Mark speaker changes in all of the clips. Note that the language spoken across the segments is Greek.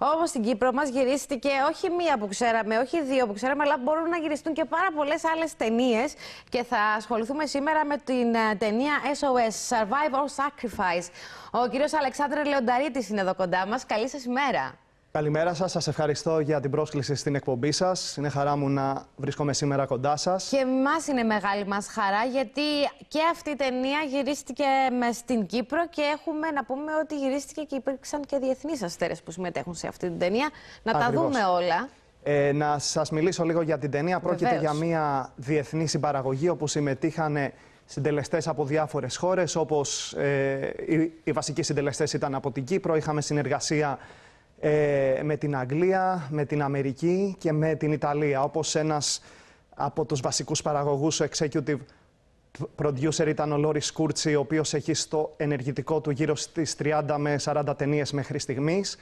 Speaker 1: Όμως στην Κύπρο μας γυρίστηκε όχι μία που ξέραμε, όχι δύο που ξέραμε, αλλά μπορούν να γυριστούν και πάρα πολλές άλλες ταινίες. Και θα ασχοληθούμε σήμερα με την ε, ταινία SOS Survival Sacrifice. Ο κύριος Αλεξάνδρου Λεονταρίτης είναι εδώ κοντά μας. Καλή σας ημέρα.
Speaker 2: Καλημέρα σας, σας ευχαριστώ για την πρόσκληση στην εκπομπή σας. Είναι χαρά μου να βρίσκομαι σήμερα
Speaker 1: κοντά σας. Και μας είναι μεγάλη μας χαρά, γιατί και αυτή η ταινία γυρίστηκε μες στην Κύπρο και έχουμε να πούμε ότι γυρίστηκε και υπήρξαν και διεθνείς αστέρες που συμμετέχουν σε αυτή την ταινία. Να τα δούμε όλα.
Speaker 2: Ε, να σας μιλήσω λίγο για την ταινία. Πρόκειται για μια διεθνή συμπαραγωγή όπου συμμετείχαν συντελεστές από διάφορες χώρες, όπως ε, οι, οι βασικοί συντελεστές ήταν από την Κύπρο, είχαμε συνεργασία ε, με την Αγγλία, με την Αμερική και με την Ιταλία, όπως ένας από τους βασικούς παραγωγούς, ο executive producer ήταν ο Λόρι Κούρτσι ο οποίος έχει στο ενεργητικό του γύρω στις 30 με 40 ταινίες μέχρι στιγμής.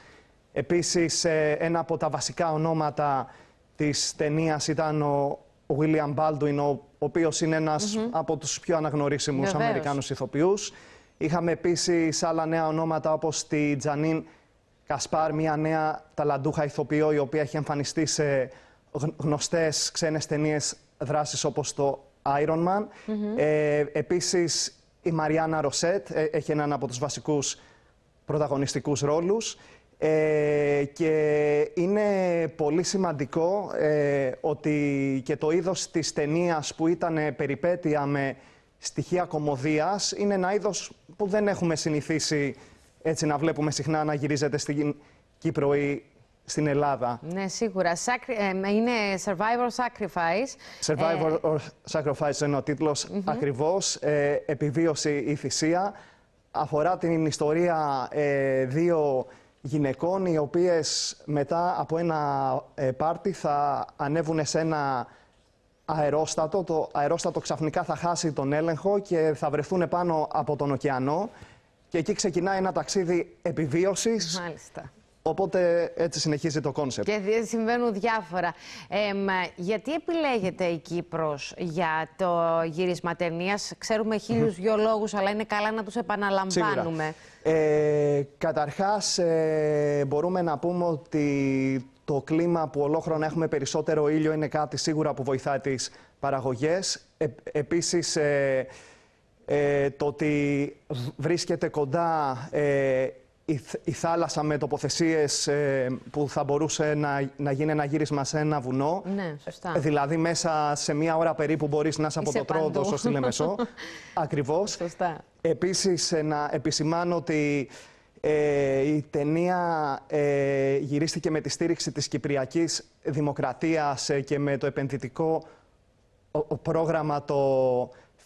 Speaker 2: Επίσης, ε, ένα από τα βασικά ονόματα της ταινίας ήταν ο William Baldwin, ο οποίος είναι ένας mm -hmm. από τους πιο αναγνωρίσιμους Αμερικανου Αμερικάνους ηθοποιούς. Είχαμε επίσης άλλα νέα ονόματα όπως τη Τζανίν Κασπάρ, μια νέα ταλαντούχα ηθοποιό, η οποία έχει εμφανιστεί σε γνωστές ξένες ταινίες δράση όπως το Iron Man. Mm ε, Επίσης, η Μαριάννα Ροσέτ ε, έχει έναν από τους βασικούς πρωταγωνιστικούς ρόλους. Ε, και είναι πολύ σημαντικό ε, ότι και το είδος της ταινίας που ήταν περιπέτεια με στοιχεία κομμωδίας είναι ένα είδος που δεν έχουμε συνηθίσει έτσι να βλέπουμε συχνά να γυρίζεται στην Κύπρο ή στην Ελλάδα.
Speaker 1: Ναι, σίγουρα. Ε, είναι Survivor Sacrifice. Survivor
Speaker 2: ε, or Sacrifice είναι ο τίτλος mm ακριβώς. Ε, επιβίωση ή θυσία. Αφορά την ιστορία δύο γυναικών οι οποίες μετά από ένα πάρτι θα ανέβουν σε ένα αερόστατο. Το αερόστατο ξαφνικά θα χάσει τον έλεγχο και θα βρεθούν πάνω από τον ωκεανό. Και εκεί ξεκινάει ένα ταξίδι επιβίωσης. Μάλιστα. Οπότε έτσι συνεχίζει το κόνσεπτ. Και
Speaker 1: συμβαίνουν διάφορα. γιατί επιλέγεται η Κύπρος για το γύρισμα ταινίας, Ξέρουμε χίλιους δυο λόγους, αλλά είναι καλά να τους επαναλαμβάνουμε.
Speaker 2: Ε, καταρχάς, ε, μπορούμε να πούμε ότι το κλίμα που ολόχρονα έχουμε περισσότερο ήλιο είναι κάτι σίγουρα που βοηθάει τις παραγωγές. Ε, επίσης... Ε, ε, το ότι βρίσκεται κοντά ε, η, θάλασσα με τοποθεσίες ε, που θα μπορούσε να, να γίνει ένα γύρισμα σε ένα βουνό. Ναι, σωστά. Δηλαδή μέσα σε μία ώρα περίπου μπορείς να είσαι από το τρόδο τη Λεμεσό. Ακριβώς. Σωστά. Επίσης να επισημάνω ότι ε, η ταινία ε, γυρίστηκε με τη στήριξη της Κυπριακής Δημοκρατίας και με το επενδυτικό πρόγραμμα το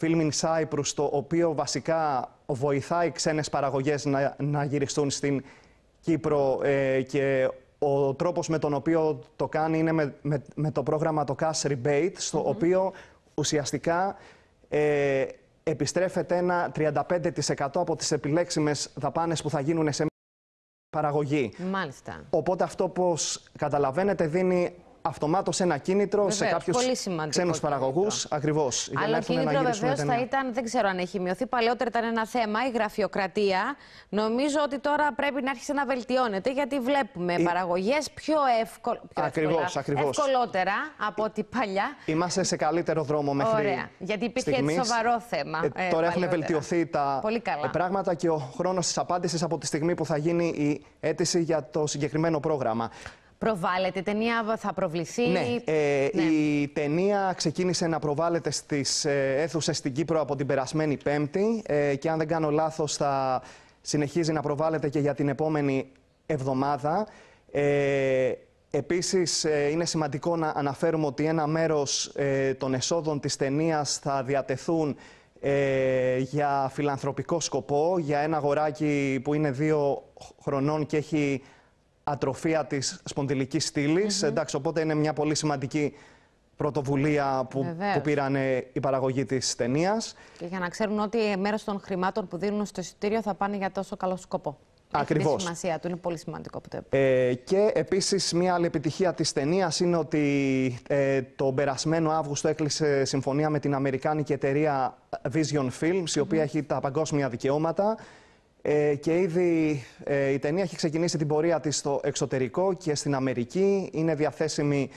Speaker 2: Film in Cyprus, το οποίο βασικά βοηθάει ξένες παραγωγές να, να γυριστούν στην Κύπρο ε, και ο τρόπος με τον οποίο το κάνει είναι με, με, το πρόγραμμα το Cash Rebate, στο οποίο ουσιαστικά ε, επιστρέφεται ένα 35% από τις επιλέξιμες δαπάνες που θα γίνουν σε παραγωγή. Μάλιστα. Οπότε αυτό, όπως καταλαβαίνετε, δίνει αυτομάτως ένα κίνητρο σε κάποιου ξένου παραγωγού. Ακριβώ. Αλλά το κίνητρο βεβαίω θα
Speaker 1: ήταν, δεν ξέρω αν έχει μειωθεί. Παλαιότερα ήταν ένα θέμα, η γραφειοκρατία. Νομίζω ότι τώρα πρέπει να άρχισε να βελτιώνεται, γιατί βλέπουμε η... παραγωγές πιο, εύκολα ακριβώς, ευκολότερα από ό,τι παλιά.
Speaker 2: Είμαστε σε καλύτερο δρόμο μέχρι Ωραία. Γιατί υπήρχε σοβαρό
Speaker 1: θέμα. Ε, ε τώρα παλαιότερα. έχουν βελτιωθεί τα ε,
Speaker 2: πράγματα και ο χρόνος της απάντησης από τη στιγμή που θα γίνει η αίτηση για το συγκεκριμένο πρόγραμμα.
Speaker 1: Προβάλλεται η ταινία, θα προβληθεί. Ναι,
Speaker 2: ε, ναι. η ταινία ξεκίνησε να προβάλλεται στις αίθουσε αίθουσες στην Κύπρο από την περασμένη Πέμπτη ε, και αν δεν κάνω λάθος θα συνεχίζει να προβάλλεται και για την επόμενη εβδομάδα. Ε, επίσης ε, είναι σημαντικό να αναφέρουμε ότι ένα μέρος των εσόδων της ταινίας θα διατεθούν για φιλανθρωπικό σκοπό, για ένα αγοράκι που είναι δύο χρονών και έχει ατροφία της σπονδυλικής στήλης, Mm -hmm. Εντάξει, οπότε είναι μια πολύ σημαντική πρωτοβουλία που, που πήραν η παραγωγή της ταινίας.
Speaker 1: Και για να ξέρουν ότι μέρος των χρημάτων που δίνουν στο εισιτήριο θα πάνε για τόσο καλό σκοπό. Ακριβώ. Έχει σημασία του, είναι πολύ σημαντικό που
Speaker 2: ε, Και επίσης, μια άλλη επιτυχία της ταινίας είναι ότι ε, τον περασμένο Αύγουστο έκλεισε συμφωνία με την Αμερικάνικη εταιρεία Vision Films, η οποία έχει τα παγκόσμια δικαιώματα. Ε, και ήδη ε, η ταινία έχει ξεκινήσει την πορεία της στο εξωτερικό και στην Αμερική. Είναι διαθέσιμη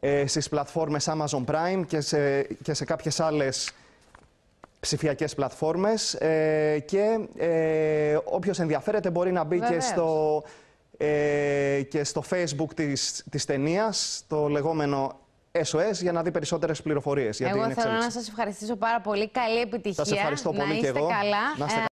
Speaker 2: ε, στις πλατφόρμες Amazon Prime και σε, και σε κάποιες άλλες ψηφιακές πλατφόρμες. Ε, και ε, όποιος ενδιαφέρεται μπορεί να μπει και στο, και στο facebook της, της ταινίας, το λεγόμενο SOS για να δει περισσότερες πληροφορίες. Εγώ θέλω να σας
Speaker 1: ευχαριστήσω πάρα πολύ. Καλή επιτυχία. Σας ευχαριστώ πολύ να είστε και εγώ. Καλά.